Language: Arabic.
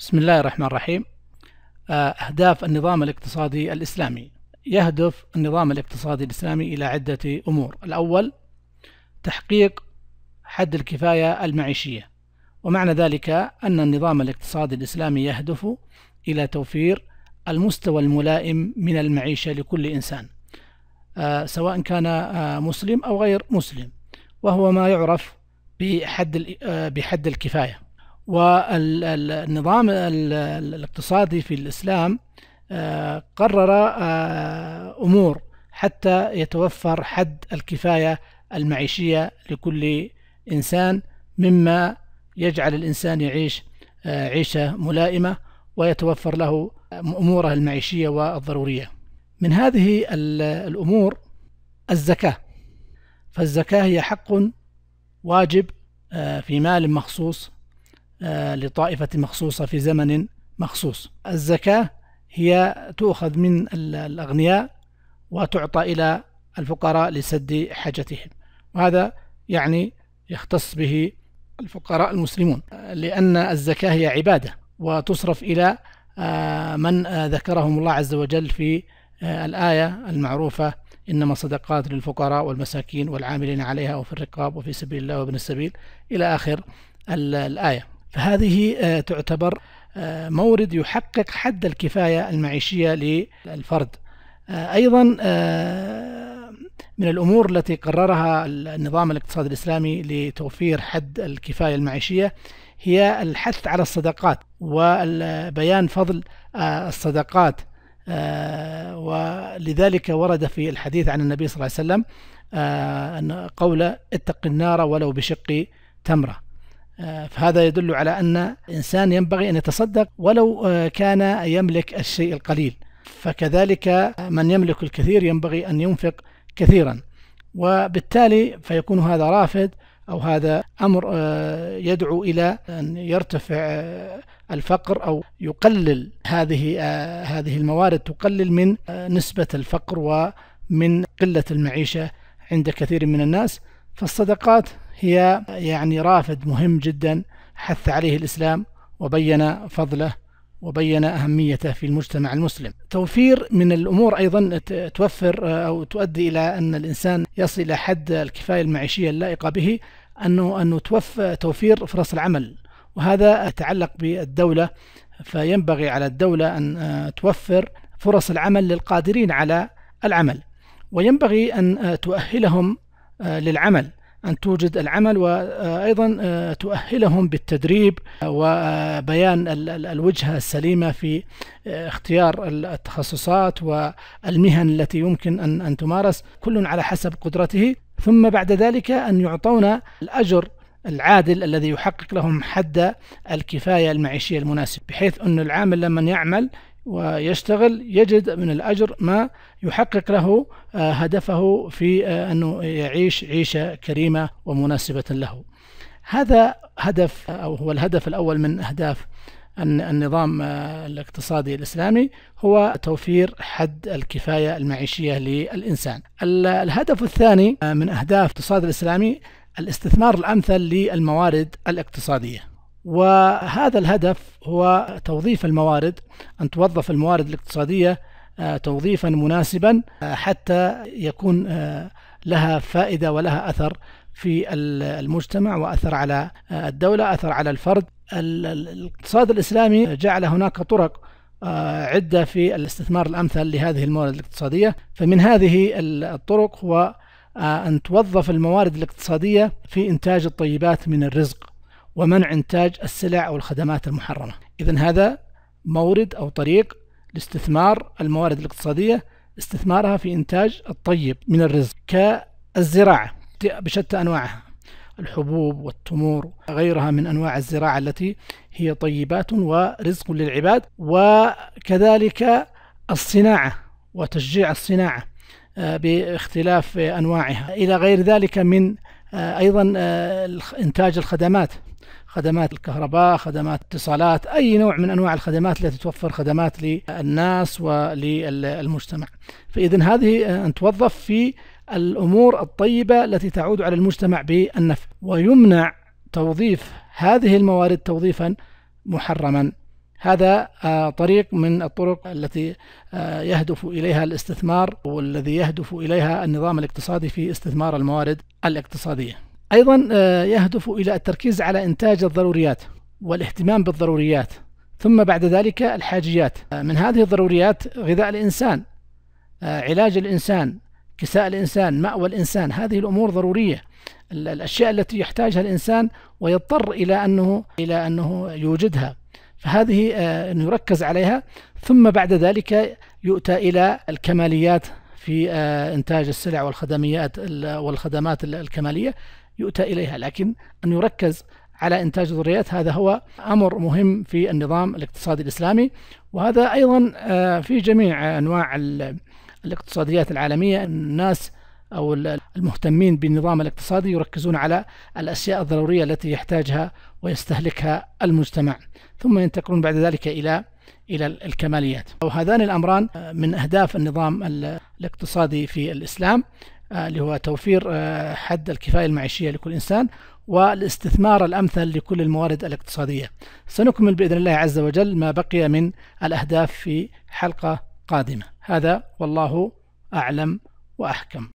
بسم الله الرحمن الرحيم آه، أهداف النظام الاقتصادي الإسلامي يهدف النظام الاقتصادي الإسلامي إلى عدة أمور الأول تحقيق حد الكفاية المعيشية ومعنى ذلك أن النظام الاقتصادي الإسلامي يهدف إلى توفير المستوى الملائم من المعيشة لكل إنسان آه، سواء كان آه، مسلم أو غير مسلم وهو ما يعرف بحد الكفاية والنظام الاقتصادي في الإسلام آه، قرر آه، أمور حتى يتوفر حد الكفاية المعيشية لكل إنسان مما يجعل الإنسان يعيش آه، عيشة ملائمة ويتوفر له أموره المعيشية والضرورية من هذه الأمور الزكاة فالزكاة هي حق واجب في مال مخصوص آه، لطائفة مخصوصة في زمن مخصوص الزكاة هي تؤخذ من الأغنياء وتعطى إلى الفقراء لسد حاجتهم وهذا يعني يختص به الفقراء المسلمون لأن الزكاة هي عبادة وتصرف إلى آه، من آه، ذكرهم الله عز وجل في الآية المعروفة إنما صدقات للفقراء والمساكين والعاملين عليها وفي الرقاب وفي سبيل الله وابن السبيل إلى آخر الآية فهذه آه، تعتبر آه، مورد يحقق حد الكفاية المعيشية للفرد آه، أيضا من الأمور التي قررها النظام الاقتصادي الإسلامي لتوفير حد الكفاية المعيشية هي الحث على الصدقات وبيان فضل الصدقات ولذلك ورد في الحديث عن النبي صلى الله عليه وسلم أن قول اتق النار ولو بشق تمره فهذا يدل على أن الإنسان ينبغي أن يتصدق ولو آه، كان يملك الشيء القليل فكذلك من يملك الكثير ينبغي أن ينفق كثيرا وبالتالي فيكون هذا رافد أو هذا أمر آه، يدعو إلى أن يرتفع آه، الفقر أو يقلل هذه هذه الموارد تقلل من نسبة الفقر ومن قلة المعيشة عند كثير من الناس فالصدقات هي يعني رافد مهم جدا حث عليه الإسلام وبين فضله وبين أهميته في المجتمع المسلم توفير من الأمور أيضا توفر آه، أو تؤدي إلى أن الإنسان يصل إلى حد الكفاية المعيشية اللائقة به أنه, أنه توف توفير فرص العمل وهذا يتعلق بالدولة فينبغي على الدولة أن آه، توفر فرص العمل للقادرين على العمل وينبغي أن آه، تؤهلهم للعمل أن توجد العمل وأيضا آه، تؤهلهم بالتدريب وبيان الوجهة السليمة في آه، اختيار التخصصات والمهن التي يمكن أن تمارس كل على حسب قدرته ثم بعد ذلك أن يعطون الأجر العادل الذي يحقق لهم حد الكفاية المعيشية المناسب بحيث أن العامل لمن يعمل ويشتغل يجد من الأجر ما يحقق له آه، هدفه في آه، أنه يعيش عيشة كريمة ومناسبة له هذا هدف أو هو الهدف الأول من أهداف النظام آه، الاقتصادي الإسلامي هو توفير حد الكفاية المعيشية للإنسان الهدف الثاني من أهداف الاقتصاد الإسلامي الاستثمار الأمثل للموارد الاقتصادية وهذا الهدف هو توظيف الموارد أن توظف الموارد الاقتصادية آه، توظيفا مناسبا آه، حتى يكون آه، لها فائدة ولها أثر في المجتمع وأثر على الدولة أثر على الفرد الاقتصاد الإسلامي جعل هناك طرق عدة في الاستثمار الأمثل لهذه الموارد الاقتصادية فمن هذه الطرق هو أن توظف الموارد الاقتصادية في إنتاج الطيبات من الرزق ومنع إنتاج السلع أو الخدمات المحرمة إذا هذا مورد أو طريق لاستثمار الموارد الاقتصادية استثمارها في إنتاج الطيب من الرزق كالزراعة بشتى أنواعها الحبوب والتمور وغيرها من أنواع الزراعة التي هي طيبات ورزق للعباد وكذلك الصناعة وتشجيع الصناعة آه، باختلاف أنواعها إلى غير ذلك من آه، أيضا آه، إنتاج الخدمات خدمات الكهرباء خدمات اتصالات أي نوع من أنواع الخدمات التي توفر خدمات للناس وللمجتمع فإذا هذه آه، أن توظف في الأمور الطيبة التي تعود على المجتمع بالنفع ويمنع توظيف هذه الموارد توظيفا محرما هذا آه، طريق من الطرق التي آه، يهدف اليها الاستثمار والذي يهدف اليها النظام الاقتصادي في استثمار الموارد الاقتصاديه أيضا آه، يهدف إلى التركيز على إنتاج الضروريات والاهتمام بالضروريات ثم بعد ذلك الحاجيات آه، من هذه الضروريات غذاء الإنسان آه، علاج الإنسان كساء الإنسان مأوى الإنسان هذه الأمور ضرورية الأشياء التي يحتاجها الإنسان ويضطر إلى أنه إلى أنه يوجدها فهذه يركز عليها ثم بعد ذلك يؤتى إلى الكماليات في إنتاج السلع والخدميات والخدمات الكمالية يؤتى إليها لكن أن يركز على إنتاج الذريات هذا هو أمر مهم في النظام الاقتصادي الإسلامي وهذا أيضا آه، في جميع أنواع الاقتصاديات العالمية الناس أو المهتمين بالنظام الاقتصادي يركزون على الأشياء الضرورية التي يحتاجها ويستهلكها المجتمع ثم ينتقلون بعد ذلك إلى إلى الكماليات وهذان الأمران آه، من أهداف النظام الاقتصادي في الإسلام آه، اللي هو توفير آه، حد الكفاية المعيشية لكل إنسان والاستثمار الأمثل لكل الموارد الاقتصادية سنكمل بإذن الله عز وجل ما بقي من الأهداف في حلقة قادمة هذا والله أعلم وأحكم